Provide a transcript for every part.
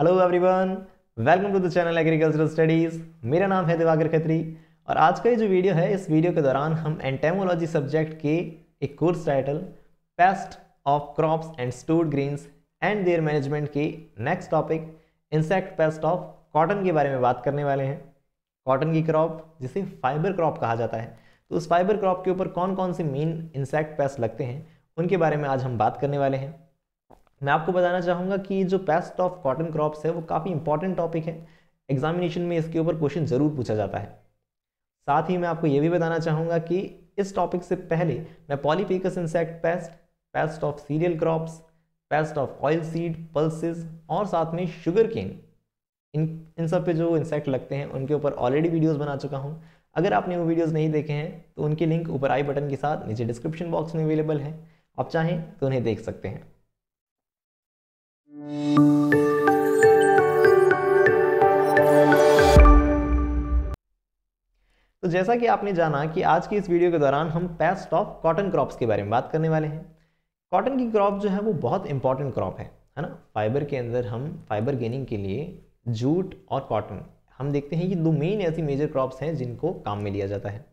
Hello everyone welcome to the channel agricultural studies मेरा नाम है दिवाकर खत्री और आज का ये जो वीडियो है इस वीडियो के दौरान हम एंटेमोलॉजी सब्जेक्ट के एक course title pest of crops and stored grains and their management के next topic insect pest of cotton के बारे में बात करने वाले हैं कॉटन की क्रॉप जिसे फाइबर क्रॉप कहा जाता है तो उस फाइबर क्रॉप के ऊपर कौन कौन से मेन इंसेक्ट पेस्ट लगते हैं उनके बारे में आज हम बात करने वाले हैं मैं आपको बताना चाहूँगा कि जो पेस्ट ऑफ कॉटन क्रॉप्स है वो काफ़ी इंपॉर्टेंट टॉपिक है एग्जामिनेशन में इसके ऊपर क्वेश्चन ज़रूर पूछा जाता है साथ ही मैं आपको ये भी बताना चाहूँगा कि इस टॉपिक से पहले मैं polyphagous insect pest pest of cereal crops pest of oil seed pulses और साथ में शुगर केन इन इन सब पे जो इंसेक्ट लगते हैं उनके ऊपर ऑलरेडी वीडियोस बना चुका हूँ अगर आपने वो वीडियोस नहीं देखे हैं तो उनके लिंक ऊपर आई बटन के साथ नीचे डिस्क्रिप्शन बॉक्स में अवेलेबल है आप चाहें तो उन्हें देख सकते हैं तो जैसा कि आपने जाना कि आज की इस वीडियो के दौरान हम पेस्ट ऑफ कॉटन क्रॉप्स के बारे में बात करने वाले हैं कॉटन की क्रॉप जो है वो बहुत इंपॉर्टेंट क्रॉप है है ना फाइबर के अंदर हम फाइबर गेनिंग के लिए जूट और कॉटन हम देखते हैं कि दो मेन ऐसी मेजर क्रॉप्स हैं जिनको काम में लिया जाता है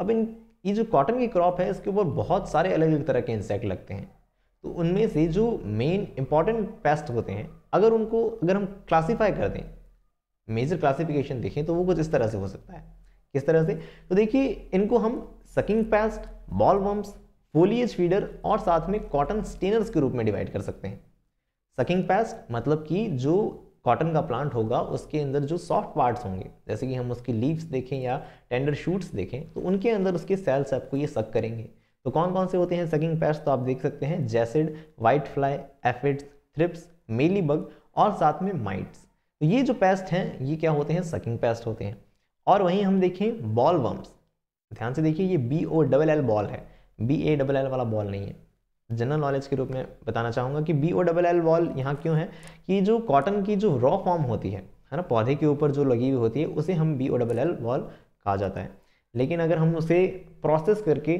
अब इन ये जो कॉटन की क्रॉप है इसके ऊपर बहुत सारे अलग अलग तरह के इंसेक्ट लगते हैं तो उनमें से जो मेन इंपॉर्टेंट पेस्ट होते हैं अगर उनको अगर हम क्लासीफाई कर दें मेजर क्लासिफिकेशन देखें तो वो कुछ इस तरह से हो सकता है किस तरह से तो देखिए इनको हम sucking pest bollworms foliage feeder और साथ में कॉटन स्टेनर्स के रूप में डिवाइड कर सकते हैं सकिंग पेस्ट मतलब कि जो कॉटन का प्लांट होगा उसके अंदर जो सॉफ्ट पार्ट्स होंगे जैसे कि हम उसकी लीव्स देखें या टेंडर शूट्स देखें तो उनके अंदर उसके सेल्स आपको ये सक करेंगे तो कौन कौन से होते हैं सकिंग पेस्ट तो आप देख सकते हैं jassid white fly aphids thrips mealy bug और साथ में माइट्स तो ये जो पेस्ट हैं ये क्या होते हैं सकिंग पेस्ट होते हैं और वहीं हम देखें बॉल वर्म्स ध्यान से देखिए ये B O double L boll है बी ए डबल एल वाला बॉल नहीं है जनरल नॉलेज के रूप में बताना चाहूँगा कि B O double L boll यहाँ क्यों है कि जो कॉटन की जो रॉ फॉर्म होती है है ना पौधे के ऊपर जो लगी हुई होती है उसे हम B O double L boll कहा जाता है लेकिन अगर हम उसे प्रोसेस करके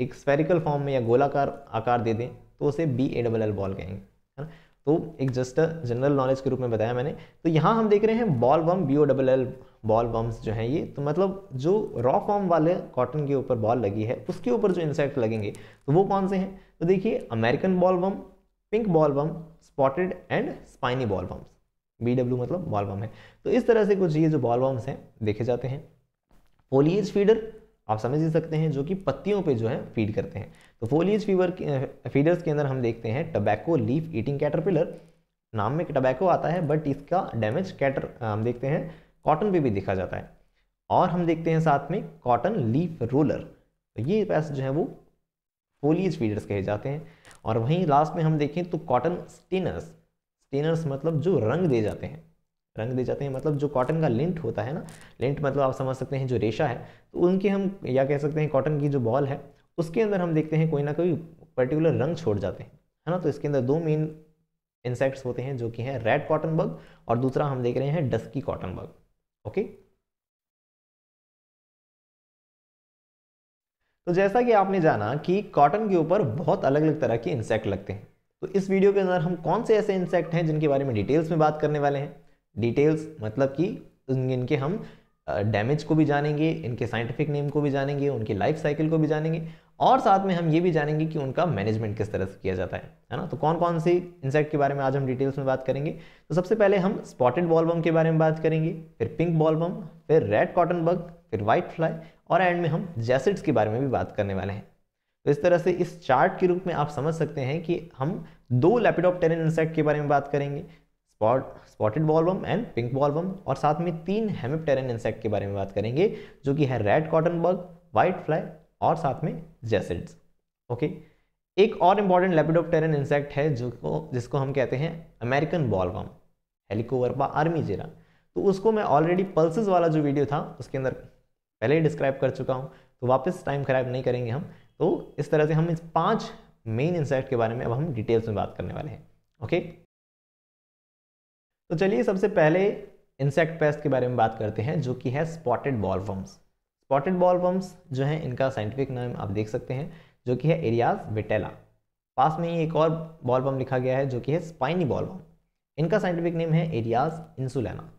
एक स्पेरिकल फॉर्म में या गोलाकार आकार दे दें तो उसे B A double L ball कहेंगे है ना तो एक जस्ट जनरल नॉलेज के रूप में बताया मैंने तो यहाँ हम देख रहे हैं bollworm B O double L bollworms जो हैं ये तो मतलब जो रॉ फॉर्म वाले कॉटन के ऊपर बॉल लगी है उसके ऊपर जो इंसेक्ट लगेंगे तो वो कौन से हैं तो देखिए American bollworm pink bollworm spotted and spiny bollworms B W मतलब बॉल बम है तो इस तरह से कुछ ये जो बॉल बम्स हैं देखे जाते हैं फोलिएज फीडर आप समझ ही सकते हैं जो कि पत्तियों पे जो है फीड करते हैं तो फोलियज फीवर फीडर्स के अंदर हम देखते हैं टबैको लीफ ईटिंग कैटरपिलर नाम में टबैको आता है बट इसका डैमेज कैटर हम देखते हैं कॉटन पे भी देखा जाता है और हम देखते हैं साथ में कॉटन लीफ रोलर तो ये पैस जो है वो फोलियज फीडर्स कहे जाते हैं और वहीं लास्ट में हम देखें तो कॉटन स्टेनर्स स्टेनर्स मतलब जो रंग दे जाते हैं रंग दे जाते हैं मतलब जो कॉटन का लिंट होता है ना लिंट मतलब आप समझ सकते हैं जो रेशा है तो उनके हम या कह सकते हैं कॉटन की जो बॉल है उसके अंदर हम देखते हैं कोई ना कोई पर्टिकुलर रंग छोड़ जाते हैं है ना तो इसके अंदर दो मेन इंसेक्ट्स होते हैं जो कि हैं रेड कॉटन बग और दूसरा हम देख रहे हैं डस्की कॉटन बग ओके तो जैसा कि आपने जाना कि कॉटन के ऊपर बहुत अलग अलग तरह के इंसेक्ट लगते हैं तो इस वीडियो के अंदर हम कौन से ऐसे इंसेक्ट हैं जिनके बारे में डिटेल्स में बात करने वाले हैं डिटेल्स मतलब कि इनके हम डैमेज को भी जानेंगे इनके साइंटिफिक नेम को भी जानेंगे उनकी लाइफ साइकिल को भी जानेंगे और साथ में हम ये भी जानेंगे कि उनका मैनेजमेंट किस तरह से किया जाता है है ना तो कौन कौन सी इंसेक्ट के बारे में आज हम डिटेल्स में बात करेंगे तो सबसे पहले हम स्पॉटेड बॉलबम के बारे में बात करेंगे फिर पिंक बॉलबम फिर रेड कॉटन बग फिर व्हाइट फ्लाई और एंड में हम जैसेट्स के बारे में भी बात करने वाले हैं तो इस तरह से इस चार्ट के रूप में आप समझ सकते हैं कि हम दो टेरिन इंसेक्ट के बारे में बात करेंगे spot spotted bollworm and pink bollworm और साथ में तीन हेमिपटेरन इंसेक्ट के बारे में बात करेंगे जो कि है red cotton bug white fly और साथ में जेसिड्स ओके एक और इम्पॉर्टेंट लेपिडोप्टेरन इंसेक्ट है जो को जिसको हम कहते हैं अमेरिकन बॉलबम हेलिकोवर्पा आर्मी जेरा तो उसको मैं ऑलरेडी पल्स वाला जो वीडियो था उसके अंदर पहले ही डिस्क्राइब कर चुका हूँ तो वापस टाइम खराब नहीं करेंगे हम तो इस तरह से हम इस पांच मेन इंसेक्ट के बारे में अब हम डिटेल्स में बात करने वाले हैं ओके तो चलिए सबसे पहले इंसेक्ट पेस्ट के बारे में बात करते हैं जो कि है स्पॉटेड बॉलवर्म्स स्पॉटेड बॉलवर्म्स जो हैं इनका साइंटिफिक नाम आप देख सकते हैं जो कि है एरियाज विटेला पास में ही एक और बॉलवर्म लिखा गया है जो कि है स्पाइनी बॉलवर्म इनका साइंटिफिक नेम है एरियाज इंसुलेना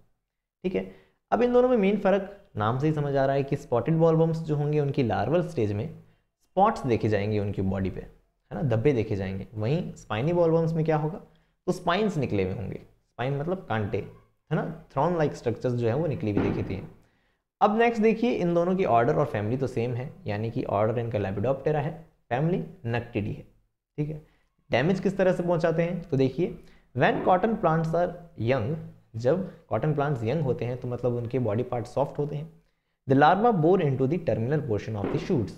ठीक है अब इन दोनों में मेन फ़र्क नाम से ही समझ आ रहा है कि स्पॉटेड बॉलबम्स जो होंगे उनकी लार्वल स्टेज में स्पॉट्स देखे जाएंगे उनकी बॉडी पे है ना धब्बे देखे जाएंगे वहीं स्पाइनी बॉलवर्म्स में क्या होगा तो स्पाइंस निकले हुए होंगे स्पाइन मतलब कांटे है ना थ्रॉन लाइक स्ट्रक्चर्स जो है वो निकली हुई देखी थी अब नेक्स्ट देखिए इन दोनों की ऑर्डर और फैमिली तो सेम है यानी कि ऑर्डर इनका लेबिडोप्टेरा है फैमिली नक्टिडी है ठीक है डैमेज किस तरह से पहुंचाते हैं तो देखिए when cotton plants are young जब कॉटन प्लांट्स यंग होते हैं तो मतलब उनके बॉडी पार्ट सॉफ्ट होते हैं the larva bore into the terminal portion of the shoots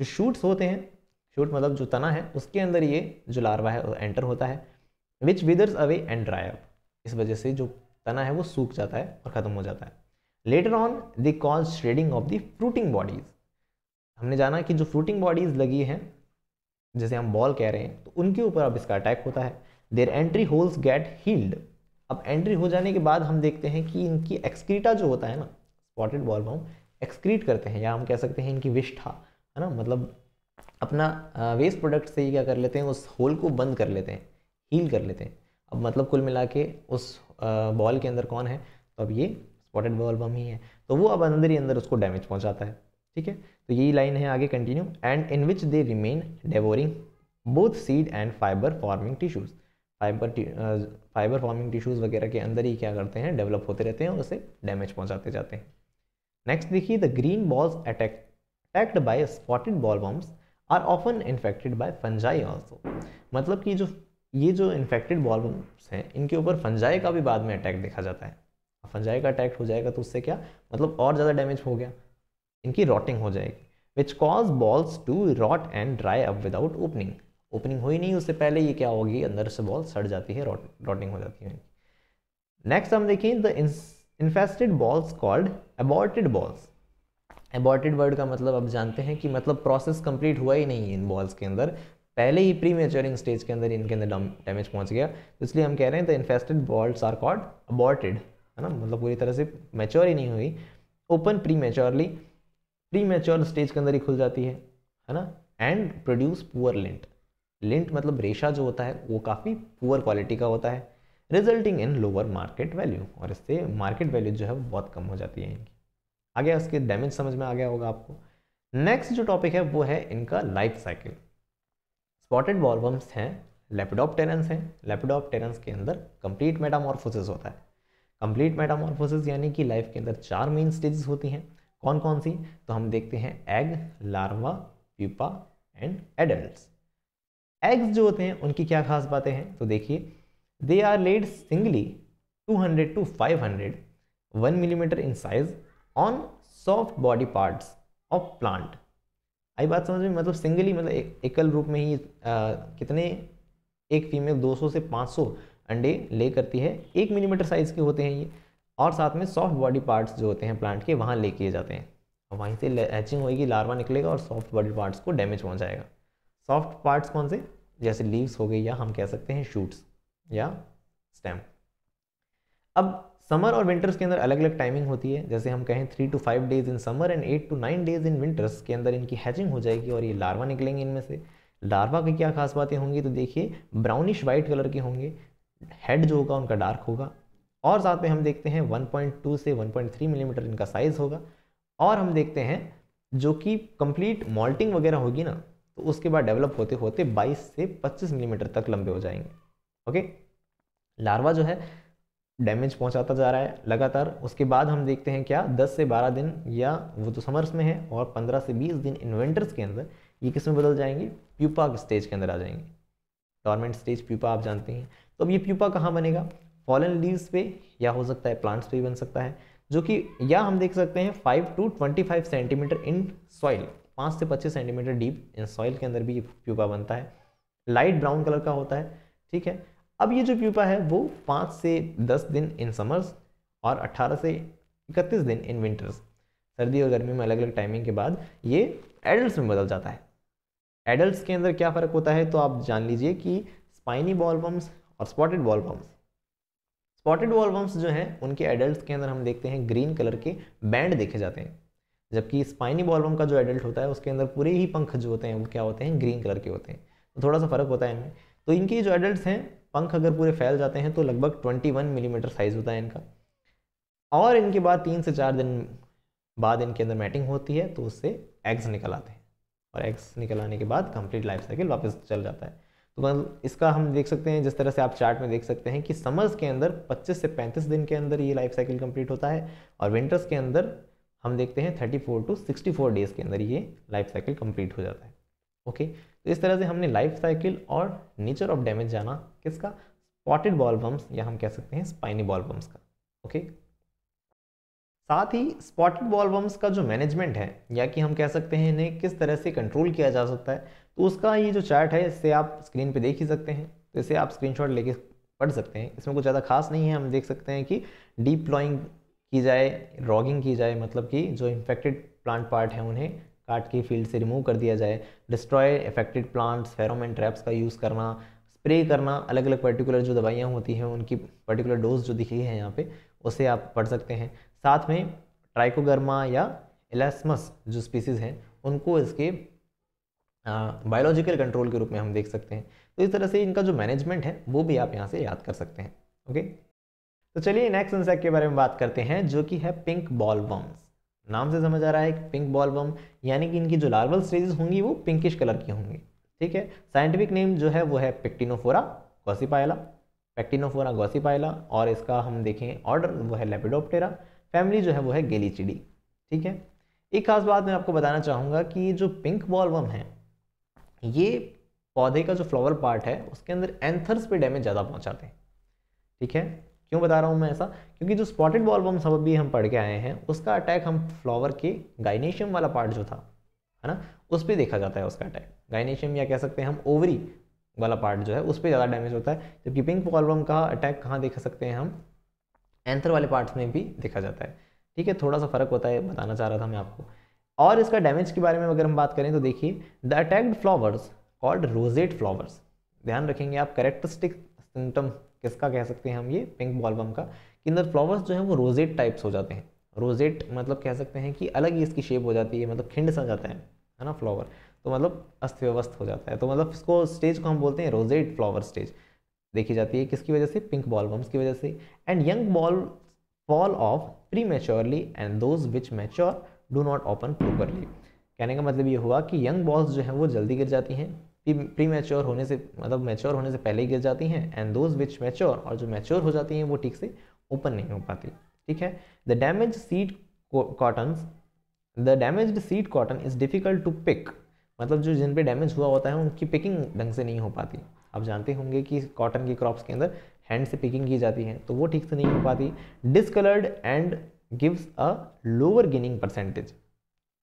जो शूट्स होते हैं शूट मतलब जो तना है उसके अंदर ये जो लार्वा है एंटर होता है which withers away and dry up इस वजह से जो तना है वो सूख जाता है और ख़त्म हो जाता है later on they cause shedding of the fruiting bodies हमने जाना कि जो फ्रूटिंग बॉडीज़ लगी हैं जैसे हम बॉल कह रहे हैं तो उनके ऊपर अब इसका अटैक होता है their entry holes get healed अब एंट्री हो जाने के बाद हम देखते हैं कि इनकी एक्सक्रीटा जो होता है ना स्पॉटेड बॉल हम एक्सक्रीट करते हैं या हम कह सकते हैं इनकी विष्ठा है ना मतलब अपना वेस्ट प्रोडक्ट से ही क्या कर लेते हैं उस होल को बंद कर लेते हैं हील कर लेते हैं अब मतलब कुल मिला के उस बॉल के अंदर कौन है तो अब ये स्पॉटेड बॉल बम ही है तो वो अब अंदर ही अंदर उसको डैमेज पहुंचाता है ठीक है तो यही लाइन है आगे continue and in which they remain devouring both seed and fibre forming tissues fibre fibre forming tissues वगैरह के अंदर ही क्या करते हैं डेवलप होते रहते हैं और उसे डैमेज पहुंचाते जाते हैं नेक्स्ट देखिए the green bolls attack attacked by spotted bollworms are often infected by fungi also मतलब कि जो ये जो इन्फेक्टेड बॉल्स हैं इनके ऊपर फंजाई का भी बाद में अटैक देखा जाता है फंजाई का अटैक हो जाएगा तो उससे क्या मतलब और ज़्यादा डैमेज हो गया इनकी रॉटिंग हो जाएगी which cause bolls to rot and dry up without opening opening हुई नहीं उससे पहले ये क्या होगी अंदर से बॉल सड़ जाती है रॉटिंग हो जाती है नेक्स्ट हम देखें the infested bolls called aborted bolls aborted word का मतलब अब जानते हैं कि मतलब प्रोसेस कंप्लीट हुआ ही नहीं है इन बॉल्स के अंदर पहले ही प्री मेचोरिंग स्टेज के अंदर इनके अंदर डैमेज पहुंच गया तो इसलिए हम कह रहे हैं the infested bolls are called aborted है ना मतलब पूरी तरह से मेच्योर ही नहीं हुई open prematurely premature stage के अंदर ही खुल जाती है है ना and produce poor lint lint मतलब रेशा जो होता है वो काफ़ी पुअर क्वालिटी का होता है resulting in lower market value और इससे मार्केट वैल्यू जो है वो बहुत कम हो जाती है इनकी आ गया उसके डैमेज समझ में आ गया होगा आपको नेक्स्ट जो टॉपिक है वो है इनका लाइफ साइकिल स्पॉटेड वॉल्वम्स हैं लेपडॉप टेरेंस हैं लेपडॉप टेरेंस के अंदर कंप्लीट मेटामॉर्फोसिस होता है कंप्लीट मेटामॉर्फोसिस यानी कि लाइफ के अंदर चार मेन स्टेजेस होती हैं कौन कौन सी तो हम देखते हैं egg larva pupa and adult eggs जो होते हैं उनकी क्या खास बातें हैं तो देखिए they are laid singly 200 to 500 one millimetre in size on soft body parts of plant आई बात समझ में मतलब सिंगली मतलब एक, एकल रूप में ही आ, कितने एक फीमेल 200 से 500 अंडे ले करती है एक मिलीमीटर साइज़ के होते हैं ये और साथ में सॉफ्ट बॉडी पार्ट्स जो होते हैं प्लांट के वहाँ ले किए जाते हैं और वहीं से एचिंग होएगी लार्वा निकलेगा और सॉफ्ट बॉडी पार्ट्स को डैमेज पहुँचाएगा सॉफ्ट पार्ट्स कौन से जैसे लीव्स हो गए या हम कह सकते हैं शूट्स या स्टेम अब समर और विंटर्स के अंदर अलग अलग टाइमिंग होती है जैसे हम कहें three to five days in summer and eight to nine days in winters के अंदर इनकी हैचिंग हो जाएगी और ये लार्वा निकलेंगे इनमें से लार्वा की क्या खास बातें होंगी तो देखिए ब्राउनिश वाइट कलर के होंगे हेड जो होगा उनका डार्क होगा और साथ में हम देखते हैं 1.2 से 1.3 मिलीमीटर इनका साइज़ होगा और हम देखते हैं जो कि कंप्लीट मॉल्टिंग वगैरह होगी ना तो उसके बाद डेवलप होते होते 22 से 25 मिलीमीटर तक लंबे हो जाएंगे ओके लार्वा जो है डैमेज पहुंचाता जा रहा है लगातार उसके बाद हम देखते हैं क्या 10 से 12 दिन या वो तो समर्स में है और 15 से 20 दिन इन्वेंटर्स के अंदर ये किस में बदल जाएंगे प्यूपा स्टेज के अंदर आ जाएंगे डॉर्मेंट स्टेज प्यूपा आप जानते हैं तो अब ये प्यूपा कहाँ बनेगा फॉलन लीव्स पे या हो सकता है प्लांट्स पे भी बन सकता है जो कि या हम देख सकते हैं five to twenty five centimetre in soil पाँच से पच्चीस सेंटीमीटर डीप इन सॉइल के अंदर भी ये प्यूपा बनता है लाइट ब्राउन कलर का होता है ठीक है अब ये जो प्यूपा है वो पाँच से दस दिन इन समर्स और अट्ठारह से इकतीस दिन इन विंटर्स सर्दी और गर्मी में अलग अलग टाइमिंग के बाद ये एडल्ट में बदल जाता है एडल्ट के अंदर क्या फ़र्क होता है तो आप जान लीजिए कि स्पाइनी बॉलबम्स और स्पॉटेड बॉलबम्स स्पॉटेड बॉलबम्स जो हैं उनके एडल्ट के अंदर हम देखते हैं ग्रीन कलर के बैंड देखे जाते हैं जबकि स्पाइनी बॉलबम का जो एडल्ट होता है उसके अंदर पूरे ही पंख जो होते हैं वो क्या होते हैं ग्रीन कलर के होते हैं तो थोड़ा सा फ़र्क होता है इनमें तो इनके जो एडल्ट हैं पंख अगर पूरे फैल जाते हैं तो लगभग 21 मिलीमीटर mm साइज़ होता है इनका और इनके बाद तीन से चार दिन बाद इनके अंदर मैटिंग होती है तो उससे एग्स निकल आते हैं और एग्स निकल आने के बाद कंप्लीट लाइफ साइकिल वापस चल जाता है तो मतलब इसका हम देख सकते हैं जिस तरह से आप चार्ट में देख सकते हैं कि समर्स के अंदर पच्चीस से पैंतीस दिन के अंदर ये लाइफ साइकिल कम्प्लीट होता है और विंटर्स के अंदर हम देखते हैं फोर टू फोर डेज़ के अंदर ये लाइफ साइकिल कम्प्लीट हो जाता है ओके तो इस तरह से हमने लाइफ साइकिल और नेचर ऑफ डैमेज जाना किसका स्पॉटेड बॉल बम्स या हम कह सकते हैं स्पाइनी बॉल बम्स का ओके साथ ही स्पॉटेड बॉल बम्स का जो मैनेजमेंट है या कि हम कह सकते हैं इन्हें किस तरह से कंट्रोल किया जा सकता है तो उसका ये जो चार्ट है इससे आप स्क्रीन पे देख ही सकते हैं तो इसे आप स्क्रीनशॉट लेके पढ़ सकते हैं इसमें कुछ ज़्यादा खास नहीं है हम देख सकते हैं कि डीप प्लॉइंग की जाए रॉगिंग की जाए मतलब कि जो इन्फेक्टेड प्लांट पार्ट हैं उन्हें काट के फील्ड से रिमूव कर दिया जाए destroy affected plants pheromone traps का यूज़ करना स्प्रे करना अलग अलग पर्टिकुलर जो दवाइयाँ होती हैं उनकी पर्टिकुलर डोज जो दिखी है यहाँ पे उसे आप पढ़ सकते हैं साथ में ट्राइकोगर्मा या एलास्मस जो स्पीसीज़ हैं उनको इसके बायोलॉजिकल कंट्रोल के रूप में हम देख सकते हैं तो इस तरह से इनका जो मैनेजमेंट है वो भी आप यहाँ से याद कर सकते हैं ओके तो चलिए नेक्स्ट इंसेक्ट के बारे में बात करते हैं जो कि है पिंक बॉल वर्म्स नाम से समझ आ रहा है कि पिंक बॉल बम यानी कि इनकी जो लार्वल स्टेजेस होंगी वो पिंकिश कलर की होंगी ठीक है साइंटिफिक नेम जो है वो है पेक्टिनोफोरा गॉसिपायला पेक्टिनोफोरा गॉसिपायला और इसका हम देखें ऑर्डर वो है लेपिडोप्टेरा फैमिली जो है वो है गेलीचिडी ठीक है एक खास बात मैं आपको बताना चाहूँगा कि जो पिंक बॉलवम है ये पौधे का जो फ्लावर पार्ट है उसके अंदर एंथर्स पे डैमेज ज़्यादा पहुँचाते हैं ठीक है क्यों बता रहा हूँ मैं ऐसा क्योंकि जो स्पॉटेड बॉलबम सब अभी हम पढ़ के आए हैं उसका अटैक हम फ्लावर के गाइनेशियम वाला पार्ट जो था है ना उस पर देखा जाता है उसका अटैक गाइनेशियम या कह सकते हैं हम ओवरी वाला पार्ट जो है उस पर ज़्यादा डैमेज होता है जबकि पिंक बॉलबम का अटैक कहाँ देख सकते हैं हम एंथर वाले पार्ट्स में भी देखा जाता है ठीक है थोड़ा सा फ़र्क होता है बताना चाह रहा था मैं आपको और इसका डैमेज के बारे में अगर हम बात करें तो देखिए the attacked flowers called rosette flowers ध्यान रखेंगे आप करेक्टरिस्टिक सिम्टम किसका कह सकते हैं हम ये पिंक बॉलबम का कि अंदर फ्लावर्स जो है वो रोजेट टाइप्स हो जाते हैं रोजेट मतलब कह सकते हैं कि अलग ही इसकी शेप हो जाती है मतलब खिंड सा जाता है है ना फ्लावर तो मतलब अस्थव्यवस्थ हो जाता है तो मतलब इसको स्टेज को हम बोलते हैं रोजेट फ्लावर स्टेज देखी जाती है किसकी वजह से पिंक बॉलबम्स की वजह से and young boll fall off prematurely and those which mature do not open properly कहने का मतलब ये हुआ कि यंग बॉल्स जो हैं वो जल्दी गिर जाती हैं कि प्री मैच्योर होने से मतलब मैच्योर होने से पहले ही गिर जाती हैं एंड दोज विच मैच्योर और जो मैच्योर हो जाती हैं वो ठीक से ओपन नहीं हो पाती ठीक है the damage seed cotton the damage seed cotton is difficult to pick मतलब जो जिन पे डैमेज हुआ होता है उनकी पिकिंग ढंग से नहीं हो पाती आप जानते होंगे कि कॉटन की क्रॉप्स के अंदर हैंड से पिकिंग की जाती है तो वो ठीक से नहीं हो पाती discoloured and gives a lower ginning percentage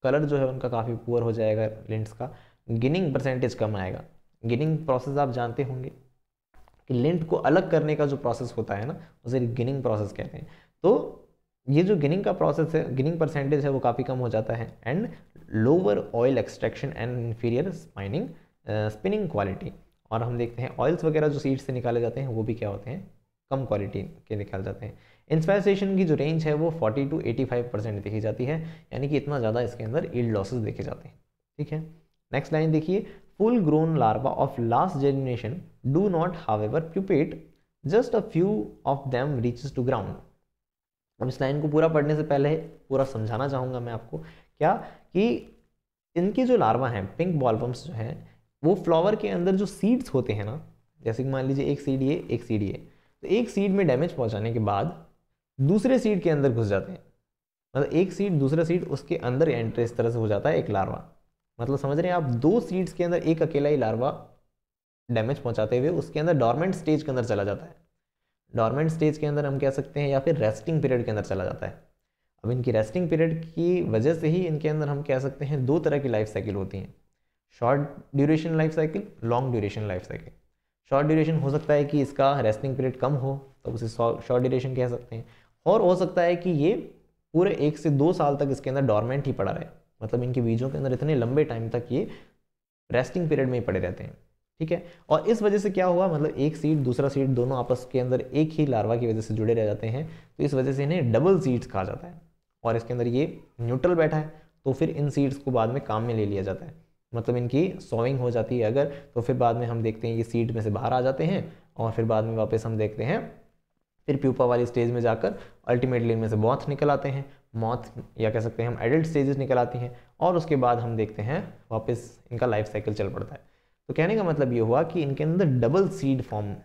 colour जो है उनका काफ़ी पुअर हो जाएगा लिंट्स का गिनिंग परसेंटेज कम आएगा गिनिंग प्रोसेस आप जानते होंगे कि लिंट को अलग करने का जो प्रोसेस होता है ना उसे गिनिंग प्रोसेस कहते हैं तो ये जो गिनिंग का प्रोसेस है गिनिंग परसेंटेज है वो काफ़ी कम हो जाता है and lower oil extraction and inferior spinning spinning quality और हम देखते हैं ऑयल्स वगैरह जो सीड्स से निकाले जाते हैं वो भी क्या होते हैं कम क्वालिटी के निकाले जाते हैं इंस्पायसेशन की जो रेंज है वो 40 टू 85 परसेंट देखी जाती है यानी कि इतना ज़्यादा इसके अंदर ईल्ड लॉसेज देखे जाते हैं ठीक है नेक्स्ट लाइन देखिए full grown larva of last generation do not however pupate just a few of them reaches to ground अब इस लाइन को पूरा पढ़ने से पहले पूरा समझाना चाहूँगा मैं आपको क्या कि इनके जो लार्वा हैं पिंक बॉलबम्स जो हैं वो फ्लावर के अंदर जो सीड्स होते हैं ना जैसे कि मान लीजिए एक सीड ये एक सीड ये तो एक सीड में डैमेज पहुँचाने के बाद दूसरे सीड के अंदर घुस जाते हैं मतलब एक सीड दूसरा सीड उसके अंदर एंट्री इस तरह से हो जाता है एक लार्वा मतलब समझ रहे हैं आप दो सीड्स के अंदर एक अकेला ही लार्वा डैमेज पहुंचाते हुए उसके अंदर डॉर्मेंट स्टेज के अंदर चला जाता है डॉर्मेंट स्टेज के अंदर हम कह सकते हैं या फिर रेस्टिंग पीरियड के अंदर चला जाता है अब इनकी रेस्टिंग पीरियड की वजह से ही इनके अंदर हम कह सकते हैं दो तरह की लाइफ साइकिल होती हैं short duration life cycle long duration life cycle short duration हो सकता है कि इसका रेस्टिंग पीरियड कम हो तो उसे शॉर्ट ड्यूरेशन कह सकते हैं और हो सकता है कि ये पूरे एक से दो साल तक इसके अंदर डॉर्मेंट ही पड़ा रहे मतलब इनके बीजों के अंदर इतने लंबे टाइम तक ये रेस्टिंग पीरियड में ही पड़े रहते हैं ठीक है और इस वजह से क्या हुआ मतलब एक सीड दूसरा सीड दोनों आपस के अंदर एक ही लार्वा की वजह से जुड़े रह जाते हैं तो इस वजह से इन्हें डबल सीड्स कहा जाता है और इसके अंदर ये न्यूट्रल बैठा है तो फिर इन सीड्स को बाद में काम में ले लिया जाता है मतलब इनकी सोइंग हो जाती है अगर तो फिर बाद में हम देखते हैं ये सीड में से बाहर आ जाते हैं और फिर बाद में वापस हम देखते हैं फिर प्यूपा वाली स्टेज में जाकर अल्टीमेटली इनमें से बॉथ निकल आते हैं मौत या कह सकते हैं हम एडल्ट स्टेजेस निकल आती हैं और उसके बाद हम देखते हैं वापस इनका लाइफ साइकिल चल पड़ता है तो कहने का मतलब ये हुआ कि इनके अंदर डबल सीड फॉर्म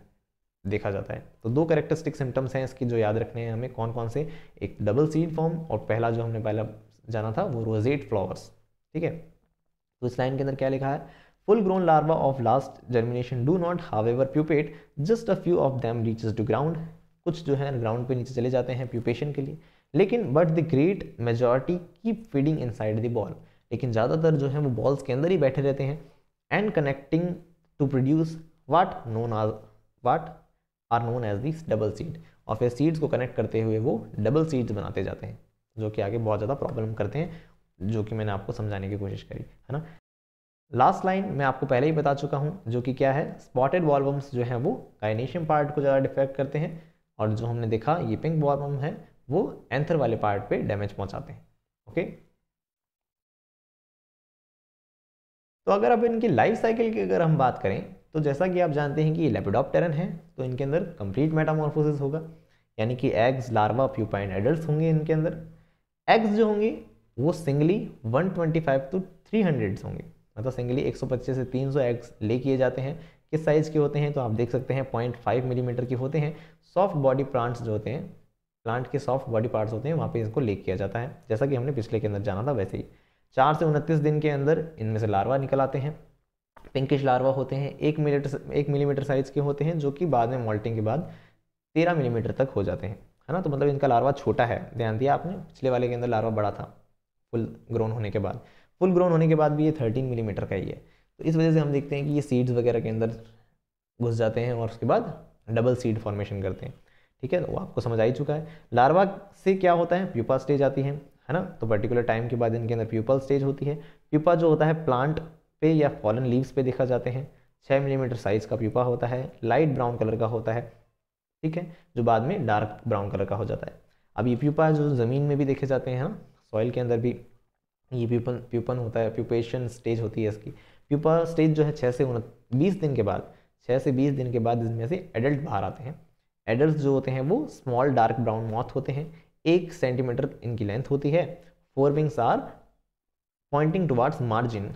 देखा जाता है तो दो करेक्टरिस्टिक सिम्टम्स हैं इसकी जो याद रखने हैं हमें कौन कौन से एक डबल सीड फॉर्म और पहला जो हमने पहला जाना था वो रोजेट फ्लावर्स ठीक है तो इस लाइन के अंदर क्या लिखा है full grown larva of last germination do not however pupate just a few of them reaches to ground कुछ जो है ग्राउंड पे नीचे चले जाते हैं प्यूपेशन के लिए लेकिन but the great majority keep feeding inside the boll लेकिन ज़्यादातर जो है वो बॉल्स के अंदर ही बैठे रहते हैं and connecting to produce what known as what are known as this double seed और फिर सीड्स को कनेक्ट करते हुए वो डबल सीड्स बनाते जाते हैं जो कि आगे बहुत ज़्यादा प्रॉब्लम करते हैं जो कि मैंने आपको समझाने की कोशिश करी है ना लास्ट लाइन मैं आपको पहले ही बता चुका हूँ जो कि क्या है स्पॉटेड बॉलबम्स जो हैं वो काइनेशियम पार्ट को ज़्यादा डिफेक्ट करते हैं और जो हमने देखा ये पिंक बॉलबम है वो एंथर वाले पार्ट पे डैमेज पहुंचाते हैं ओके तो अगर अब इनकी लाइफ साइकिल की अगर हम बात करें तो जैसा कि आप जानते हैं कि लेपिडॉप्टेरन है तो इनके अंदर कंप्लीट मेटामोर्फोसिस होगा यानी कि eggs larva pupa and adult होंगे इनके अंदर एग्स जो होंगे वो सिंगली 125 टू 300 होंगे मतलब सिंगली 125 से 300 एग्स ले किए जाते हैं किस साइज़ के होते हैं तो आप देख सकते हैं 0.5 मिलीमीटर mm के होते हैं सॉफ्ट बॉडी प्लांट्स जो होते हैं प्लांट के सॉफ्ट बॉडी पार्ट्स होते हैं वहाँ पे इसको लेक किया जाता है जैसा कि हमने पिछले के अंदर जाना था वैसे ही चार से उनतीस दिन के अंदर इनमें से लार्वा निकल आते हैं पिंकिश लार्वा होते हैं एक मिलीटर एक मिलीमीटर साइज के होते हैं जो कि बाद में मॉल्टिंग के बाद तेरह मिलीमीटर तक हो जाते हैं है ना तो मतलब इनका लार्वा छोटा है ध्यान दिया आपने पिछले वाले के अंदर लार्वा बड़ा था फुल ग्रोन होने के बाद फुल ग्रोन होने के बाद भी ये थर्टीन मिलीमीटर का ही है तो इस वजह से हम देखते हैं कि ये सीड्स वगैरह के अंदर घुस जाते हैं और उसके बाद डबल सीड फॉर्मेशन करते हैं ठीक है तो वो आपको समझ आ ही चुका है लार्वा से क्या होता है प्यूपा स्टेज आती है है ना तो पर्टिकुलर टाइम के बाद इनके अंदर प्यूपल स्टेज होती है प्यूपा जो होता है प्लांट पे या फॉलन लीव्स पे देखा जाते हैं छः मिलीमीटर साइज़ का प्यूपा होता है लाइट ब्राउन कलर का होता है ठीक है जो बाद में डार्क ब्राउन कलर का हो जाता है अब ये प्यूपा जो ज़मीन में भी देखे जाते हैं ना सॉइल के अंदर भी ये प्यूपन प्यूपन होता है प्यूपेशन स्टेज होती है इसकी प्यूपा स्टेज जो है छः से उन बीस दिन के बाद छः से बीस दिन के बाद इसमें से एडल्ट बाहर आते हैं एडल्ट जो होते हैं वो स्मॉल डार्क ब्राउन मॉथ होते हैं एक सेंटीमीटर इनकी लेंथ होती है forewings are pointing towards margin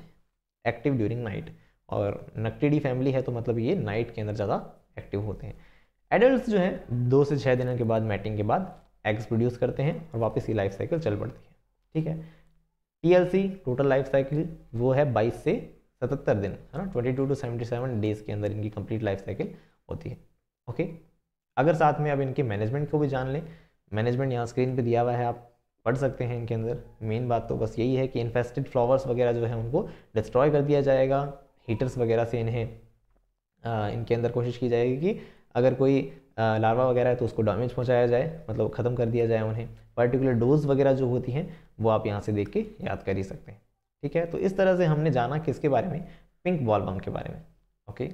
active during night और नकटीडी फैमिली है तो मतलब ये नाइट के अंदर ज़्यादा एक्टिव होते हैं एडल्ट जो हैं दो से छः दिनों के बाद मैटिंग के बाद एग्स प्रोड्यूस करते हैं और वापस ये लाइफ साइकिल चल पड़ती है ठीक है सी टोटल लाइफ साइकिल वो है 22 से 77 दिन है ना 22 टू 77 डेज के अंदर इनकी कंप्लीट लाइफ साइकिल होती है ओके अगर साथ में आप इनके मैनेजमेंट को भी जान लें मैनेजमेंट यहाँ स्क्रीन पे दिया हुआ है आप पढ़ सकते हैं इनके अंदर मेन बात तो बस यही है कि इन्फेस्टेड फ्लावर्स वगैरह जो है उनको डिस्ट्रॉय कर दिया जाएगा हीटर्स वगैरह से इन्हें आ, इनके अंदर कोशिश की जाएगी कि अगर कोई आ, लार्वा वगैरह है तो उसको डैमेज पहुँचाया जाए मतलब ख़त्म कर दिया जाए उन्हें पर्टिकुलर डोज वगैरह जो होती हैं वो आप यहाँ से देख के याद कर ही सकते हैं ठीक है तो इस तरह से हमने जाना किसके बारे में पिंक बॉल बम के बारे में ओके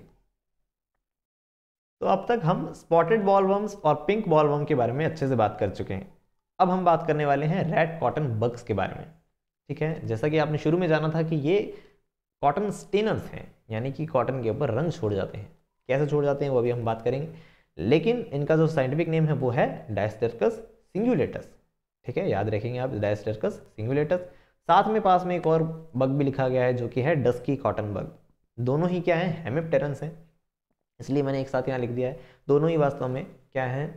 तो अब तक हम स्पॉटेड बॉलवर्म्स और पिंक बॉलवर्म के बारे में अच्छे से बात कर चुके हैं अब हम बात करने वाले हैं रेड कॉटन बग्स के बारे में ठीक है जैसा कि आपने शुरू में जाना था कि ये कॉटन स्टेनर्स हैं यानी कि कॉटन के ऊपर रंग छोड़ जाते हैं कैसे छोड़ जाते हैं वो अभी हम बात करेंगे लेकिन इनका जो साइंटिफिक नेम है वो है डायस्टर्कस सिंगुलेटस ठीक है याद रखेंगे आप डायस्टर्कस सिंगुलेटस साथ में पास में एक और बग भी लिखा गया है जो कि है डस्की कॉटन बग दोनों ही क्या है हेमिपटेरन्स हैं इसलिए मैंने एक साथ यहाँ लिख दिया है दोनों ही वास्तव में क्या है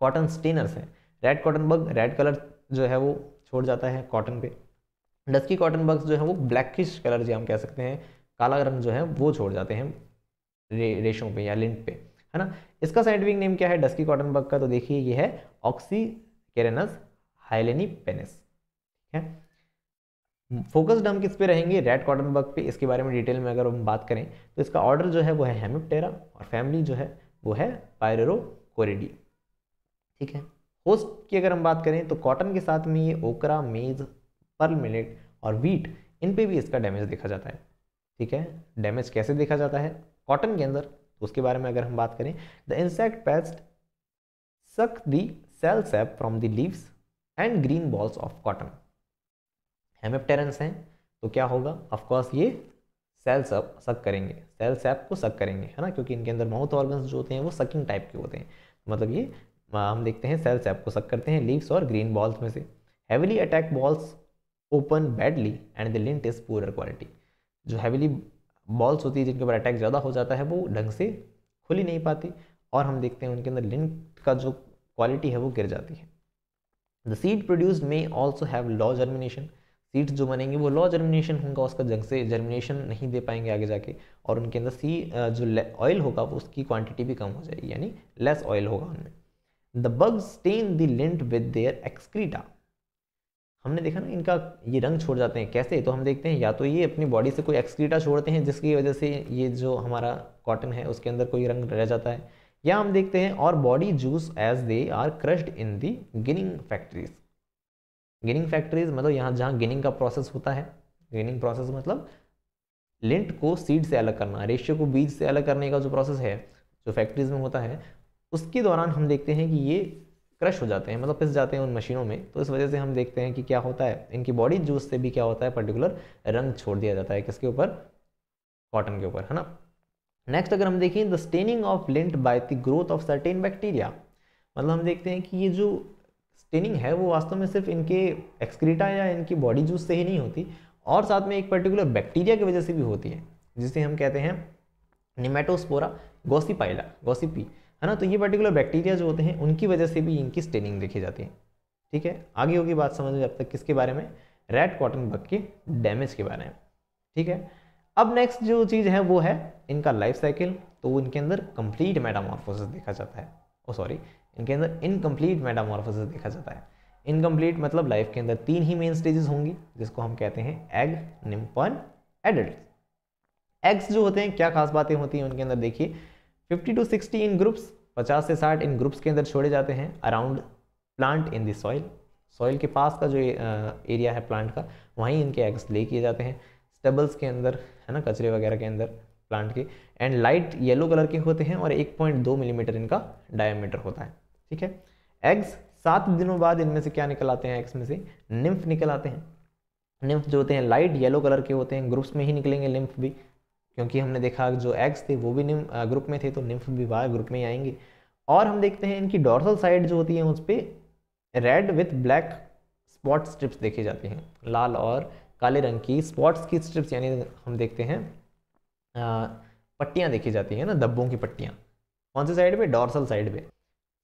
कॉटन स्टेनर्स हैं red cotton bug red colour जो है वो छोड़ जाता है कॉटन पे डस्की कॉटन बग्स जो है वो ब्लैकिश कलर जो हम कह सकते हैं काला रंग जो है वो छोड़ जाते हैं रे, रेशों पे या लिंट पे है ना इसका साइंटिफिक नेम क्या है डस्की कॉटन बग का तो देखिए ये है ऑक्सी केरेनस हाइलेनी पेनिस ठीक है फोकस हम किस पे रहेंगे रेड कॉटन बग पे इसके बारे में डिटेल में अगर हम बात करें तो इसका ऑर्डर जो है वो है हेमिप्टेरा और फैमिली जो है वो है पायरेरो कोरिडी ठीक है होस्ट की अगर हम बात करें तो कॉटन के साथ में ये ओकरा मेज पर्ल मिलेट और वीट इन पे भी इसका डैमेज देखा जाता है ठीक है डैमेज कैसे देखा जाता है कॉटन के अंदर तो उसके बारे में अगर हम बात करें the insect pest suck the cell sap from the leaves and green bolls of cotton hemipterans हैं तो क्या होगा ऑफकोर्स ये सेल्स अप सक करेंगे सेल सैप को सक करेंगे है ना क्योंकि इनके अंदर माउथ ऑर्गन्स जो होते हैं वो सकिंग टाइप के होते हैं मतलब ये हम देखते हैं सेल सैप को सक करते हैं लीव्स और ग्रीन बॉल्स में से heavily attack bolls open badly and the lint is poor quality जो हैविली बॉल्स होती है जिनके ऊपर अटैक ज़्यादा हो जाता है वो ढंग से खुल ही नहीं पाती और हम देखते हैं उनके अंदर लिंट का जो क्वालिटी है वो गिर जाती है the seed produce may also have low germination seeds जो बनेंगे वो लॉ जर्मिनेशन होगा उसका जंग से जर्मिनेशन नहीं दे पाएंगे आगे जाके और उनके अंदर सी जो ऑयल होगा वो उसकी क्वांटिटी भी कम हो जाएगी यानी लेस ऑयल होगा उनमें the bug stain the lint with their excreta हमने देखा ना इनका ये रंग छोड़ जाते हैं कैसे तो हम देखते हैं या तो ये अपनी बॉडी से कोई एक्सक्रीटा छोड़ते हैं जिसकी वजह से ये जो हमारा कॉटन है उसके अंदर कोई रंग रह जाता है या हम देखते हैं और body juice as they are crushed in the ginning factories ginning factories मतलब यहाँ जहाँ गिनिंग का प्रोसेस होता है गिनिंग प्रोसेस मतलब लिंट को सीड से अलग करना रेशियो को बीज से अलग करने का जो प्रोसेस है जो फैक्ट्रीज में होता है उसके दौरान हम देखते हैं कि ये क्रश हो जाते हैं मतलब पिस जाते हैं उन मशीनों में तो इस वजह से हम देखते हैं कि क्या होता है इनकी बॉडी जूस से भी क्या होता है पर्टिकुलर रंग छोड़ दिया जाता है किसके ऊपर कॉटन के ऊपर है ना नेक्स्ट अगर हम देखें the staining of lint by the growth of certain bacteria मतलब हम देखते हैं कि ये जो स्टेनिंग है वो वास्तव में सिर्फ इनके एक्सक्रीटा या इनकी बॉडी जूस से ही नहीं होती और साथ में एक पर्टिकुलर बैक्टीरिया की वजह से भी होती है जिसे हम कहते हैं निमेटोस्पोरा गोसीपाइला गोसीपी है ना तो ये पर्टिकुलर बैक्टीरिया जो होते हैं उनकी वजह से भी इनकी स्टेनिंग देखी जाती है ठीक है आगे होगी बात समझ में अब तक किसके बारे में रेड कॉटन बग के डैमेज के बारे में ठीक है अब नेक्स्ट जो चीज़ है वो है इनका लाइफ साइकिल तो इनके अंदर कंप्लीट मेटामॉर्फोसिस देखा जाता है ओ oh, सॉरी इनके अंदर इनकम्प्लीट मेटामोरफोस देखा जाता है इनकम्प्लीट मतलब लाइफ के अंदर तीन ही मेन स्टेजेस होंगी जिसको हम कहते हैं एग निम्पन एडल्ट एग्स जो होते हैं क्या खास बातें होती हैं उनके अंदर देखिए 50 टू 60 इन ग्रुप्स 50 से 60 इन ग्रुप्स के अंदर छोड़े जाते हैं around plant in the soil soil के पास का जो एरिया है प्लांट का वहीं इनके एग्स ले किए जाते हैं स्टेबल्स के अंदर है ना कचरे वगैरह के अंदर प्लांट के एंड लाइट येलो कलर के होते हैं और 1.2 मिलीमीटर mm इनका डायमीटर होता है ठीक है एग्स सात दिनों बाद इनमें से क्या निकल आते हैं एग्स में से निम्फ निकल आते हैं निम्फ जो होते हैं लाइट येलो कलर के होते हैं ग्रुप्स में ही निकलेंगे निम्फ भी क्योंकि हमने देखा जो एग्स थे वो भी निम्फ ग्रुप में थे तो निम्फ भी बाहर ग्रुप में ही आएंगे और हम देखते हैं इनकी डॉर्सल साइड जो होती है उस पर red with black spot strips देखे जाती हैं लाल और काले रंग की स्पॉट्स की स्ट्रिप्स यानी हम देखते हैं पट्टियाँ देखी जाती हैं ना धब्बों की पट्टियाँ कौन सी साइड पे डॉर्सल साइड पे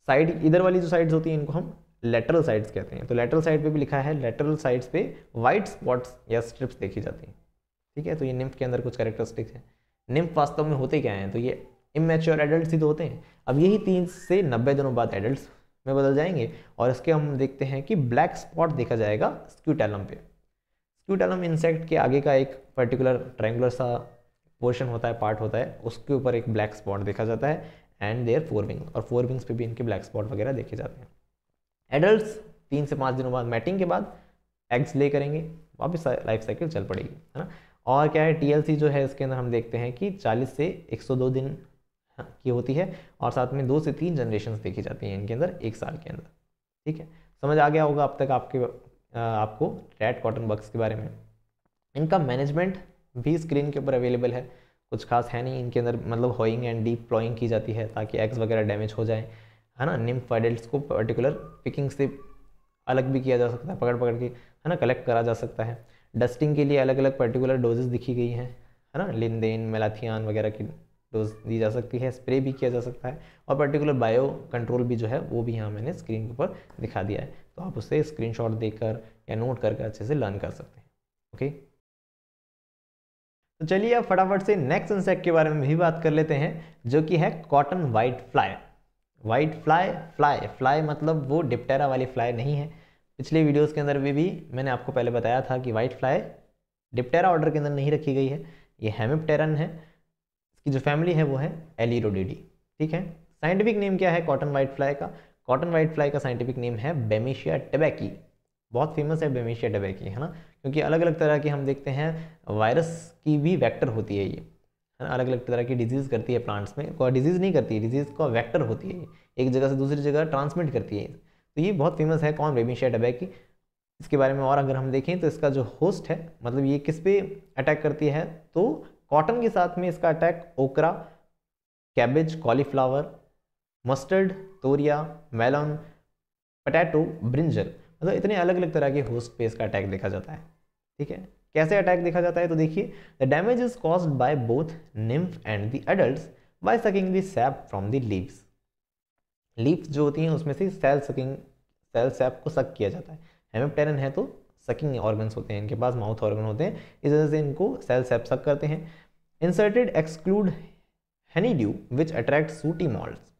साइड इधर वाली जो साइड्स होती हैं इनको हम लेटरल साइड्स कहते हैं तो लेटरल साइड पे भी लिखा है लेटरल साइड्स पे वाइट स्पॉट्स या स्ट्रिप्स देखी जाती हैं ठीक है तो ये निम्फ के अंदर कुछ कैरेक्टरिस्टिक्स हैं निम्फ वास्तव में होते क्या हैं तो ये इमेच्योर एडल्ट ही तो होते हैं अब यही तीन से नब्बे दिनों बाद एडल्ट में बदल जाएंगे और इसके हम देखते हैं कि ब्लैक स्पॉट देखा जाएगा स्क्यूटैलम पे स्क्यूटैलम इंसेक्ट के आगे का एक पर्टिकुलर ट्रैंगुलर सा पोर्शन होता है पार्ट होता है उसके ऊपर एक ब्लैक स्पॉट देखा जाता है एंड देयर फोर विंग्स और फोर विंग्स पे भी इनके ब्लैक स्पॉट वगैरह देखे जाते हैं एडल्ट तीन से पाँच दिनों बाद मैटिंग के बाद एग्स ले करेंगे वापस लाइफ साइकिल चल पड़ेगी है ना और क्या है टीएलसी जो है इसके अंदर हम देखते हैं कि 40 से 102 दिन हाँ, की होती है और साथ में दो से तीन जनरेशन देखी जाती हैं इनके अंदर एक साल के अंदर ठीक है समझ आ गया होगा अब तक आपके आपको रेड कॉटन बक्स के बारे में इनका मैनेजमेंट भी स्क्रीन के ऊपर अवेलेबल है कुछ खास है नहीं इनके अंदर मतलब होइंग एंड डीप प्लॉइंग की जाती है ताकि एग्स वगैरह डैमेज हो जाए है ना निम्फ एडल्ट को पर्टिकुलर पिकिंग से अलग भी किया जा सकता है पकड़ पकड़ के है ना कलेक्ट करा जा सकता है डस्टिंग के लिए अलग अलग पर्टिकुलर डोजेज दिखी गई हैं है ना लिनदेन मेलाथियान वगैरह की डोज दी जा सकती है स्प्रे भी किया जा सकता है और पर्टिकुलर बायो कंट्रोल भी जो है वो भी यहाँ मैंने स्क्रीन के ऊपर दिखा दिया है तो आप शॉट स्क्रीनशॉट कर या नोट कर अच्छे से लर्न कर सकते हैं ओके तो चलिए अब फटाफट से नेक्स्ट इंसेक्ट के बारे में भी बात कर लेते हैं जो कि है cotton white fly white fly fly fly मतलब वो डिप्टेरा वाली फ्लाई नहीं है पिछले वीडियोस के अंदर भी, भी मैंने आपको पहले बताया था कि वाइट फ्लाई डिप्टेरा ऑर्डर के अंदर नहीं रखी गई है ये हेमिप्टेरन है इसकी जो फैमिली है वो है एलिरोडीडी ठीक है साइंटिफिक नेम क्या है कॉटन वाइट फ्लाई का कॉटन वाइट फ्लाई का साइंटिफिक नेम है बेमिशिया टबैकी बहुत फेमस है बेमिशिया टबैकी है ना क्योंकि अलग अलग तरह की हम देखते हैं वायरस की भी वैक्टर होती है ये है ना अलग अलग तरह की डिजीज़ करती है प्लांट्स में डिजीज़ नहीं करती है डिजीज़ का वैक्टर होती है एक जगह से दूसरी जगह ट्रांसमिट करती है तो ये बहुत फेमस है कौन रेबी शेड अबैक की इसके बारे में और अगर हम देखें तो इसका जो होस्ट है मतलब ये किस पे अटैक करती है तो कॉटन के साथ में इसका attack okra cabbage cauliflower mustard toria melon potato brinjal मतलब इतने अलग अलग तरह के होस्ट पे इसका अटैक देखा जाता है ठीक है कैसे अटैक देखा जाता है तो देखिए the damage is cause by both nymph and the adult by sucking the sap from the leaves leaves जो होती हैं उसमें से सेल सकिंग सेल सैप को सक किया जाता है हेमेप्टेरन है तो सकिंग ऑर्गन्स होते हैं इनके पास माउथ ऑर्गन होते हैं इस वजह से इनको सेल सैप सक करते हैं inserted exclude honeydew which attract sooty moulds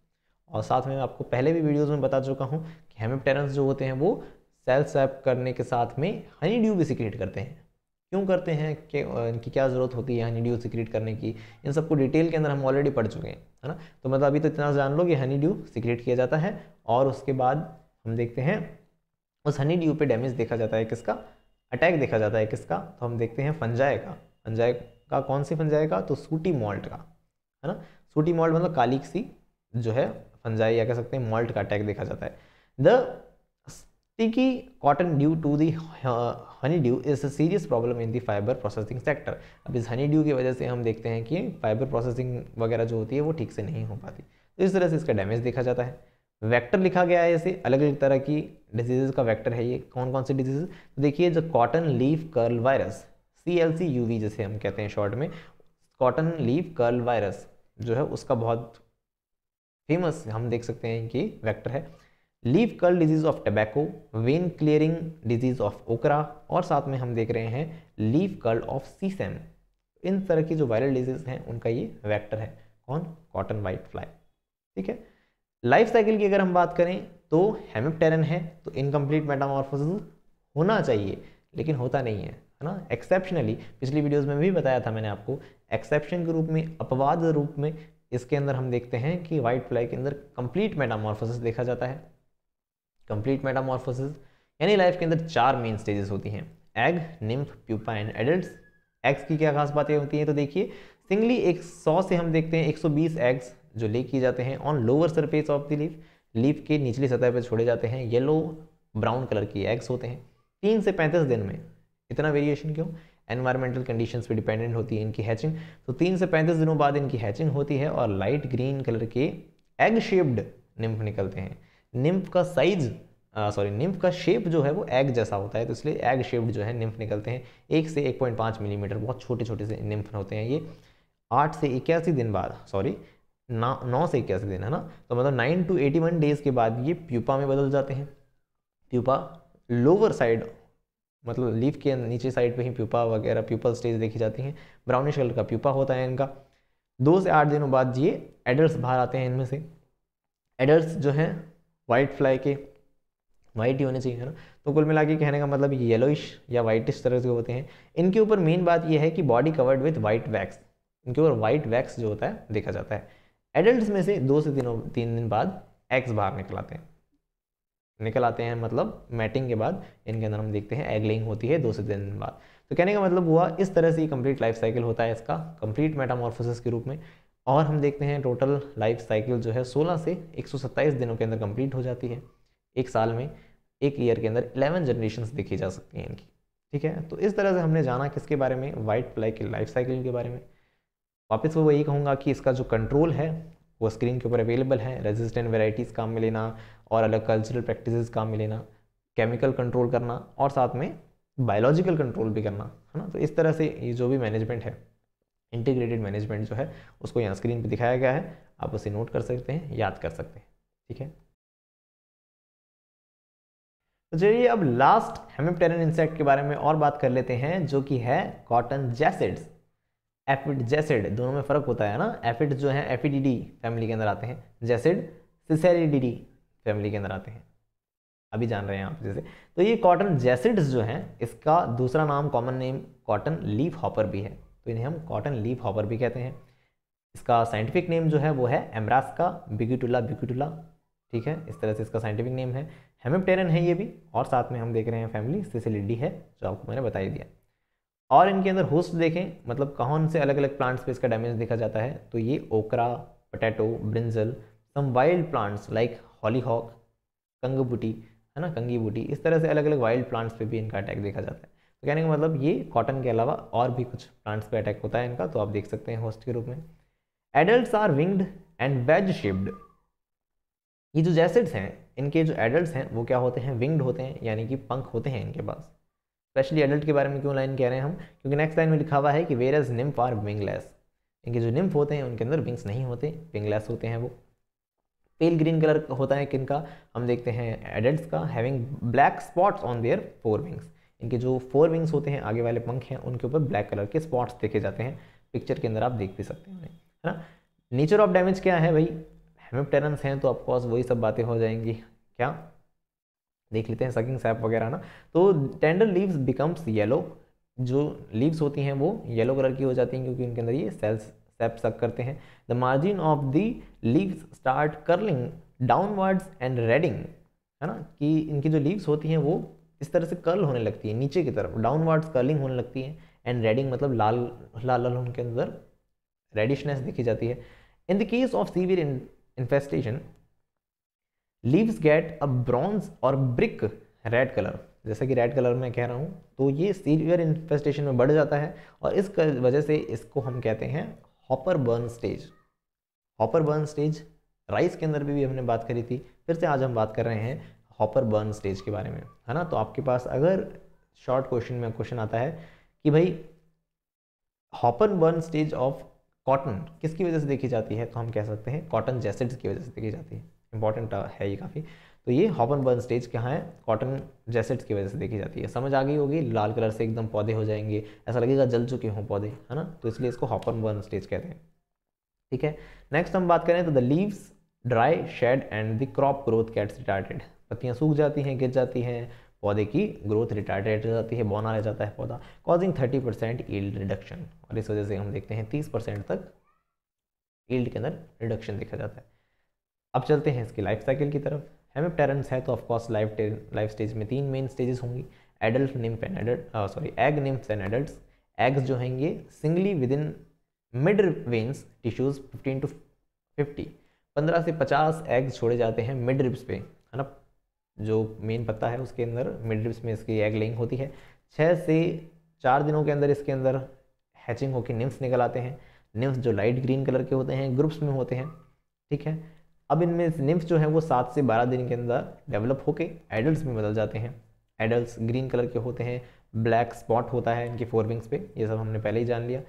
और साथ में आपको पहले भी वीडियोज़ में बता चुका हूँ कि हेमेप्टेरन्स जो होते हैं वो सेल स्वैप करने के साथ में हनी ड्यू भी सिक्रेट करते हैं क्यों करते हैं कि इनकी क्या ज़रूरत होती है हनी ड्यू सिक्रेट करने की इन सबको डिटेल के अंदर हम ऑलरेडी पढ़ चुके हैं है ना तो मतलब अभी तो इतना जान लो कि हनी ड्यू सिक्रेट किया जाता है और उसके बाद हम देखते हैं उस हनी ड्यू पर डैमेज देखा जाता है किसका अटैक देखा जाता है किसका तो हम देखते हैं फंजाए का फंजाए का कौन सी फंजाए का तो सूटी मॉल्ट का है ना सूटी मॉल्ट मतलब काली सी जो है फंजाई या कह सकते हैं मॉल्ट का अटैक देखा जाता है the Sticky cotton due to the हाँ, honeydew is a serious problem in the fiber processing sector. अब इस honeydew की वजह से हम देखते हैं कि फाइबर प्रोसेसिंग वगैरह जो होती है वो ठीक से नहीं हो पाती तो इस तरह से इसका डैमेज देखा जाता है वेक्टर लिखा गया है इसे अलग अलग तरह की डिजीजेज का वेक्टर है ये कौन कौन से डिजीजेज तो देखिए जो cotton leaf curl virus C L C U V जिसे हम कहते हैं शॉर्ट में कॉटन लीफ कर्ल वायरस जो है उसका बहुत फेमस हम देख सकते हैं कि वेक्टर है leaf curl disease of tobacco vein clearing disease of okra और साथ में हम देख रहे हैं लीव कर्ल ऑफ सीसेम इन तरह की जो वायरल डिजीज़ हैं उनका ये वैक्टर है कौन कॉटन वाइट फ्लाई ठीक है लाइफ साइकिल की अगर हम बात करें तो हेमिप्टेरन है तो इनकम्प्लीट मेटामॉर्फोसिस होना चाहिए लेकिन होता नहीं है है ना एक्सेप्शनली पिछली वीडियोस में भी बताया था मैंने आपको एक्सेप्शन के रूप में अपवाद रूप में इसके अंदर हम देखते हैं कि वाइट फ्लाई के अंदर कंप्लीट मेटामॉर्फोसिस देखा जाता है कंप्लीट मेटामॉर्फोसिस यानी लाइफ के अंदर चार मेन स्टेजेस होती हैं egg nymph pupa and adult eggs की क्या खास बातें होती हैं तो देखिए सिंगली एक सौ से हम देखते हैं बीस एग्स जो ले किए जाते हैं on lower surface of the leaf leaf के निचली सतह पर छोड़े जाते हैं येलो ब्राउन कलर की एग्स होते हैं तीन से पैंतीस दिन में इतना वेरिएशन क्यों एनवायरमेंटल कंडीशंस पे डिपेंडेंट होती है इनकी हैचिंग तो तीन से पैंतीस दिनों बाद इनकी हैचिंग होती है और लाइट ग्रीन कलर के एग शेप्ड निम्फ निकलते हैं निम्फ का साइज सॉरी निम्फ का शेप जो है वो एग जैसा होता है तो इसलिए एग शेप्ड जो है निम्फ निकलते हैं एक से एक पॉइंट पाँच मिलीमीटर बहुत छोटे छोटे से निम्फ होते हैं ये आठ से इक्यासी दिन बाद सॉरी नौ से इक्यासी दिन है ना तो मतलब nine to eighty one days के बाद ये प्यूपा में बदल जाते हैं प्यूपा लोअर साइड मतलब लीफ के नीचे साइड पे ही प्यूपा वगैरह प्यूपल स्टेज देखी जाती हैं ब्राउनिश कलर का प्यूपा होता है इनका दो से आठ दिनों बाद ये एडल्ट बाहर आते हैं इनमें से एडल्ट जो हैं वाइट फ्लाई के वाइट ही होने चाहिए ना तो कुल मिला के कहने का मतलब येलोइश या वाइटिश तरह से होते हैं इनके ऊपर मेन बात यह है कि body covered with white wax इनके ऊपर वाइट वैक्स जो होता है देखा जाता है एडल्ट में से दो से तीनों तीन दिन बाद एग्स बाहर निकल आते हैं निकल आते हैं मतलब मैटिंग के बाद इनके अंदर हम देखते हैं एगलिंग होती है दो से तीन दिन बाद तो कहने का मतलब हुआ इस तरह से ये कंप्लीट लाइफ साइकिल होता है इसका कंप्लीट मेटामॉर्फोसिस के रूप में और हम देखते हैं टोटल लाइफ साइकिल जो है 16 से 127 दिनों के अंदर कंप्लीट हो जाती है एक साल में एक ईयर के अंदर 11 जनरेशन देखी जा सकती हैं इनकी ठीक है तो इस तरह से हमने जाना किसके बारे में वाइट फ्लाई की लाइफ साइकिल के बारे में वापस वो यही कहूँगा कि इसका जो कंट्रोल है वो स्क्रीन के ऊपर अवेलेबल है रेजिस्टेंट वेराइटीज़ काम में लेना और अलग कल्चरल प्रैक्टिस काम में लेना केमिकल कंट्रोल करना और साथ में बायोलॉजिकल कंट्रोल भी करना है ना तो इस तरह से ये जो भी मैनेजमेंट है इंटीग्रेटेड मैनेजमेंट जो है उसको यहाँ स्क्रीन पर दिखाया गया है आप उसे नोट कर सकते हैं याद कर सकते हैं ठीक है तो चलिए अब लास्ट हेमिप्टेरन इंसेक्ट के बारे में और बात कर लेते हैं जो कि है कॉटन जैसेड्स एफिड जैसेड दोनों में फ़र्क होता है ना एफिड जो है एफिडीडी फैमिली के अंदर आते हैं जैसेड सिसेरिडीडी फैमिली के अंदर आते हैं अभी जान रहे हैं आप जैसे तो ये कॉटन जैसेड्स जो हैं इसका दूसरा नाम common name cotton leafhopper भी है तो इन्हें हम कॉटन लीफ हॉपर भी कहते हैं इसका साइंटिफिक नेम जो है वो है एमरास का बिगुटुला बिगुटुला ठीक है इस तरह से इसका साइंटिफिक नेम है हेमिप्टेरन है ये भी और साथ में हम देख रहे हैं फैमिली सिसिलिडी है जो आपको मैंने बताई दिया और इनके अंदर होस्ट देखें मतलब कौन से अलग अलग प्लांट्स पे इसका डैमेज देखा जाता है तो ये okra potato brinjal some wild plants like hollyhock कंगबूटी है ना कंगी बूटी इस तरह से अलग अलग वाइल्ड प्लांट्स पे भी इनका अटैक देखा जाता है तो कहने का मतलब ये कॉटन के अलावा और भी कुछ प्लांट्स पे अटैक होता है इनका तो आप देख सकते हैं होस्ट के रूप में adult are winged and wedge shaped ये जो जैसेड्स हैं इनके जो एडल्ट हैं वो क्या होते हैं विंग्ड होते हैं यानी कि पंख होते हैं इनके पास स्पेशली एडल्ट के बारे में क्यों लाइन कह रहे हैं हम क्योंकि नेक्स्ट लाइन में लिखा हुआ है कि whereas nymph are wingless इनके जो निम्फ होते हैं उनके अंदर विंग्स नहीं होते विंगलेस होते हैं वो पेल ग्रीन कलर होता है का हम देखते हैं एडल्ट का having black spots on their forewings इनके जो फोर विंग्स होते हैं आगे वाले पंख हैं उनके ऊपर ब्लैक कलर के स्पॉट्स देखे जाते हैं पिक्चर के अंदर आप देख भी सकते हैं है ना नेचर ऑफ डैमेज क्या है भाई हेमिप्टेरन्स हैं तो ऑफकोर्स वही सब बातें हो जाएंगी क्या देख लेते हैं सकिंग सैप वगैरह ना तो टेंडर लीव्स बिकम्स येलो जो लीव्स होती हैं वो येलो कलर की हो जाती हैं क्योंकि उनके अंदर ये सेल्स सैप सक करते हैं the margin of the leaves start curling downwards and reddening है ना कि इनकी जो लीव्स होती हैं वो इस तरह से कर्ल होने लगती है नीचे की तरफ डाउनवर्ड्स कर्लिंग होने लगती है एंड रेडिंग मतलब लाल लाल लाल उनके अंदर रेडिशनेस देखी जाती है in the case of severe infestation leaves get a bronze or brick red colour जैसा कि रेड कलर में कह रहा हूँ तो ये सीवियर इन्फेस्टेशन में बढ़ जाता है और इस वजह से इसको हम कहते हैं hopper burn stage hopper burn stage rice के अंदर भी, भी हमने बात करी थी फिर से आज हम बात कर रहे हैं हॉपर बर्न स्टेज के बारे में है ना तो आपके पास अगर शॉर्ट क्वेश्चन में क्वेश्चन आता है कि भाई hopper burn stage of cotton किसकी वजह से देखी जाती है तो हम कह सकते हैं कॉटन जैसेट्स की वजह से देखी जाती है इंपॉर्टेंट uh, है ये काफ़ी तो ये हॉपन बर्न स्टेज कहाँ है कॉटन जैसेट्स की वजह से देखी जाती है समझ आ गई होगी लाल कलर से एकदम पौधे हो जाएंगे ऐसा लगेगा जल चुके हों पौधे है ना तो इसलिए इसको हॉपन बर्न स्टेज कहते हैं ठीक है नेक्स्ट हम बात करें तो the leaves dry shed and the crop growth gets retarded पत्तियाँ सूख जाती हैं गिर जाती हैं पौधे की ग्रोथ रिटार्टेड हो जाती है बौना रह जाता है पौधा causing thirty percent yield reduction और इस वजह से हम देखते हैं तीस परसेंट तक ईल्ड के अंदर रिडक्शन देखा जाता है अब चलते हैं इसकी लाइफ साइकिल की तरफ हेमिपटेरेंस है तो ऑफकोर्स लाइफ लाइफ स्टेज में तीन मेन स्टेजेस होंगी adult nymph and adult sorry egg nymph and adult eggs जो हैंगे singly within mid veins tissues fifteen to fifty पंद्रह से पचास एग्स छोड़े जाते हैं मिड रिप्स पे है ना जो मेन पत्ता है उसके अंदर मिड रिप्स में इसकी एग लेइंग होती है छः से चार दिनों के अंदर इसके अंदर हैचिंग होकर निम्स निकल आते हैं निम्स जो लाइट ग्रीन कलर के होते हैं ग्रुप्स में होते हैं ठीक है अब इनमें निम्स जो है वो सात से बारह दिन के अंदर डेवलप होकर एडल्ट में बदल जाते हैं एडल्ट ग्रीन कलर के होते हैं ब्लैक स्पॉट होता है इनकी फोर विंग्स पे ये सब हमने पहले ही जान लिया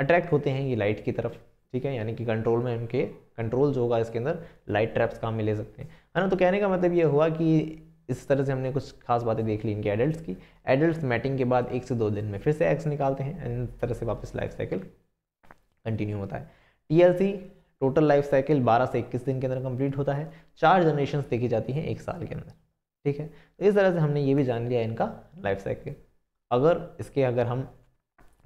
अट्रैक्ट होते हैं ये लाइट की तरफ ठीक है यानी कि कंट्रोल में इनके कंट्रोल जो होगा इसके अंदर लाइट ट्रैप्स काम में ले सकते हैं है ना तो कहने का मतलब ये हुआ कि इस तरह से हमने कुछ खास बातें देख ली इनके एडल्ट की एडल्ट मैटिंग के बाद एक से दो दिन में फिर से एक्स निकालते हैं इस तरह से वापस लाइफ साइकिल कंटिन्यू होता है टी टोटल लाइफ साइकिल 12 से 21 दिन के अंदर कंप्लीट होता है चार जनरेशन देखी जाती हैं एक साल के अंदर ठीक है तो इस तरह से हमने ये भी जान लिया इनका लाइफ साइकिल अगर इसके अगर हम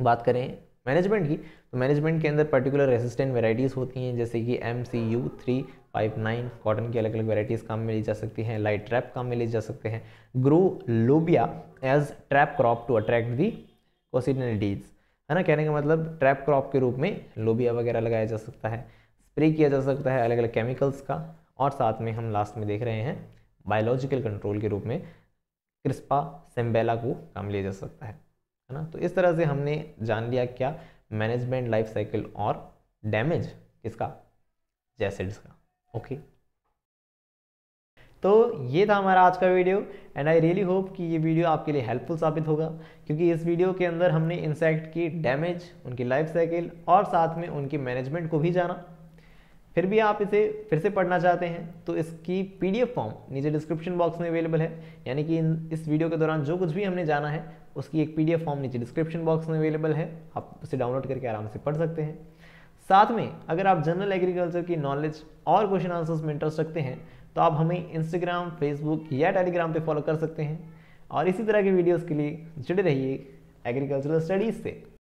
बात करें मैनेजमेंट की तो मैनेजमेंट के अंदर पर्टिकुलर रेसिस्टेंट वेराइटीज़ होती हैं जैसे कि M C U three five nine cotton की अलग अलग वेराइटीज़ काम में ली जा सकती हैं लाइट ट्रैप काम में ली जा सकते हैं ग्रो लोबिया as trap crop to attract the कोसिडीज है ना कहने का मतलब ट्रैप क्रॉप के रूप में लोबिया वगैरह लगाया जा सकता है स्प्रे किया जा सकता है अलग अलग केमिकल्स का और साथ में हम लास्ट में देख रहे हैं बायोलॉजिकल कंट्रोल के रूप में क्रिस्पा सेम्बेला को काम लिया जा सकता है है ना तो इस तरह से हमने जान लिया क्या मैनेजमेंट लाइफ साइकिल और डैमेज किसका जैसिड्स का ओके तो ये था हमारा आज का video and I really hope कि ये वीडियो आपके लिए हेल्पफुल साबित होगा क्योंकि इस वीडियो के अंदर हमने इंसेक्ट की डैमेज उनकी लाइफ साइकिल और साथ में उनके मैनेजमेंट को भी जाना फिर भी आप इसे फिर से पढ़ना चाहते हैं तो इसकी पीडीएफ फॉर्म नीचे डिस्क्रिप्शन बॉक्स में अवेलेबल है यानी कि इस वीडियो के दौरान जो कुछ भी हमने जाना है उसकी एक पीडीएफ फॉर्म नीचे डिस्क्रिप्शन बॉक्स में अवेलेबल है आप उसे डाउनलोड करके आराम से पढ़ सकते हैं साथ में अगर आप जनरल एग्रीकल्चर की नॉलेज और क्वेश्चन आंसर्स में इंटरेस्ट रखते हैं तो आप हमें इंस्टाग्राम फेसबुक या टेलीग्राम पे फॉलो कर सकते हैं और इसी तरह के वीडियोस के लिए जुड़े रहिए एग्रीकल्चरल स्टडीज़ से